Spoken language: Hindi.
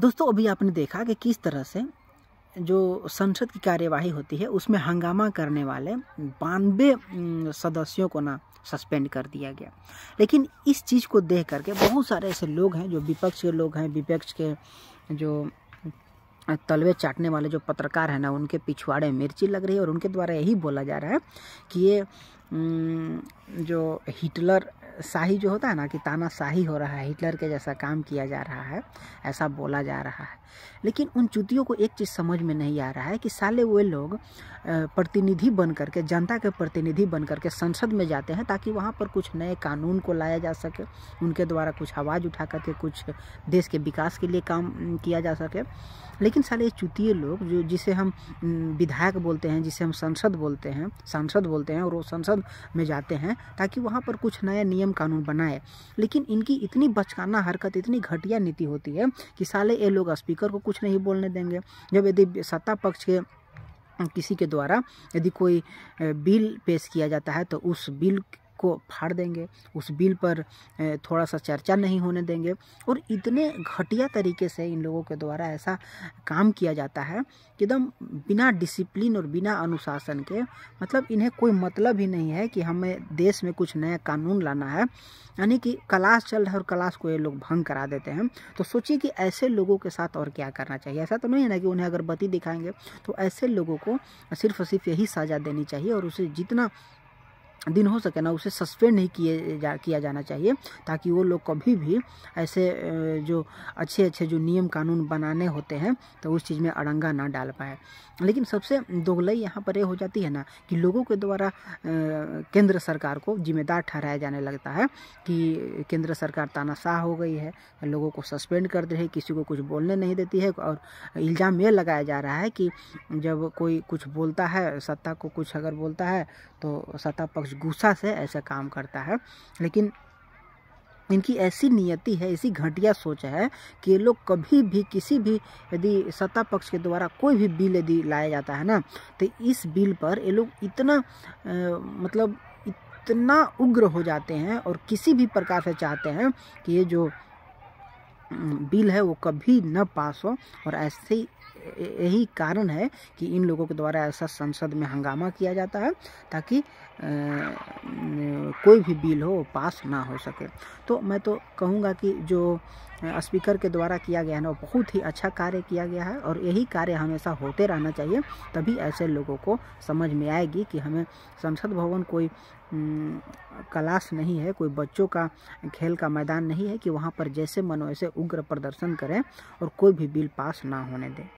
दोस्तों अभी आपने देखा कि किस तरह से जो संसद की कार्यवाही होती है उसमें हंगामा करने वाले बानवे सदस्यों को ना सस्पेंड कर दिया गया लेकिन इस चीज़ को देख करके बहुत सारे ऐसे लोग हैं जो विपक्ष के लोग हैं विपक्ष के जो तलवे चाटने वाले जो पत्रकार हैं ना उनके पिछवाड़े मिर्ची लग रही है और उनके द्वारा यही बोला जा रहा है कि ये जो हिटलर शाही जो होता है ना कि तानाशाही हो रहा है हिटलर के जैसा काम किया जा रहा है ऐसा बोला जा रहा है लेकिन उन चुतियों को एक चीज़ समझ में नहीं आ रहा है कि साले वे लोग प्रतिनिधि बन करके जनता के प्रतिनिधि बन करके संसद में जाते हैं ताकि वहाँ पर कुछ नए कानून को लाया जा सके उनके द्वारा कुछ आवाज़ उठा करके कुछ देश के विकास के लिए काम किया जा सके लेकिन साले चुतीय लोग जो जिसे हम विधायक बोलते हैं जिसे हम संसद बोलते हैं सांसद बोलते हैं और वो संसद में जाते हैं ताकि वहाँ पर कुछ नए नियम नियम कानून बनाए लेकिन इनकी इतनी बचकाना हरकत इतनी घटिया नीति होती है कि साले ये लोग स्पीकर को कुछ नहीं बोलने देंगे जब यदि सत्ता पक्ष के किसी के द्वारा यदि कोई बिल पेश किया जाता है तो उस बिल को फाड़ देंगे उस बिल पर थोड़ा सा चर्चा नहीं होने देंगे और इतने घटिया तरीके से इन लोगों के द्वारा ऐसा काम किया जाता है कि एकदम बिना डिसिप्लिन और बिना अनुशासन के मतलब इन्हें कोई मतलब ही नहीं है कि हमें देश में कुछ नया कानून लाना है यानी कि क्लास चल रहा है और क्लास को ये लोग भंग करा देते हैं तो सोचिए कि ऐसे लोगों के साथ और क्या करना चाहिए ऐसा तो नहीं है ना कि उन्हें अगरबत्ती दिखाएंगे तो ऐसे लोगों को सिर्फ सिर्फ यही सज़ा देनी चाहिए और उसे जितना दिन हो सके ना उसे सस्पेंड नहीं किए जा किया जाना चाहिए ताकि वो लोग कभी भी ऐसे जो अच्छे अच्छे जो नियम कानून बनाने होते हैं तो उस चीज़ में अड़ंगा ना डाल पाए लेकिन सबसे दोगलई यहाँ पर ये हो जाती है ना कि लोगों के द्वारा केंद्र सरकार को जिम्मेदार ठहराया जाने लगता है कि केंद्र सरकार तानाशाह हो गई है लोगों को सस्पेंड कर दे रही है किसी को कुछ बोलने नहीं देती है और इल्ज़ाम ये लगाया जा रहा है कि जब कोई कुछ बोलता है सत्ता को कुछ अगर बोलता है तो सत्ता पक्ष गुस्सा से ऐसा काम करता है लेकिन इनकी ऐसी नियति है ऐसी घटिया सोच है कि ये लोग कभी भी किसी भी यदि सत्ता पक्ष के द्वारा कोई भी बिल यदि लाया जाता है ना तो इस बिल पर ये लोग इतना आ, मतलब इतना उग्र हो जाते हैं और किसी भी प्रकार से चाहते हैं कि ये जो बिल है वो कभी न पास हो और ही यही कारण है कि इन लोगों के द्वारा ऐसा संसद में हंगामा किया जाता है ताकि कोई भी बिल हो पास ना हो सके तो मैं तो कहूँगा कि जो स्पीकर के द्वारा किया गया है ना बहुत ही अच्छा कार्य किया गया है और यही कार्य हमेशा होते रहना चाहिए तभी ऐसे लोगों को समझ में आएगी कि हमें संसद भवन कोई क्लास नहीं है कोई बच्चों का खेल का मैदान नहीं है कि वहाँ पर जैसे मन वैसे उग्र प्रदर्शन करें और कोई भी बिल पास ना होने दें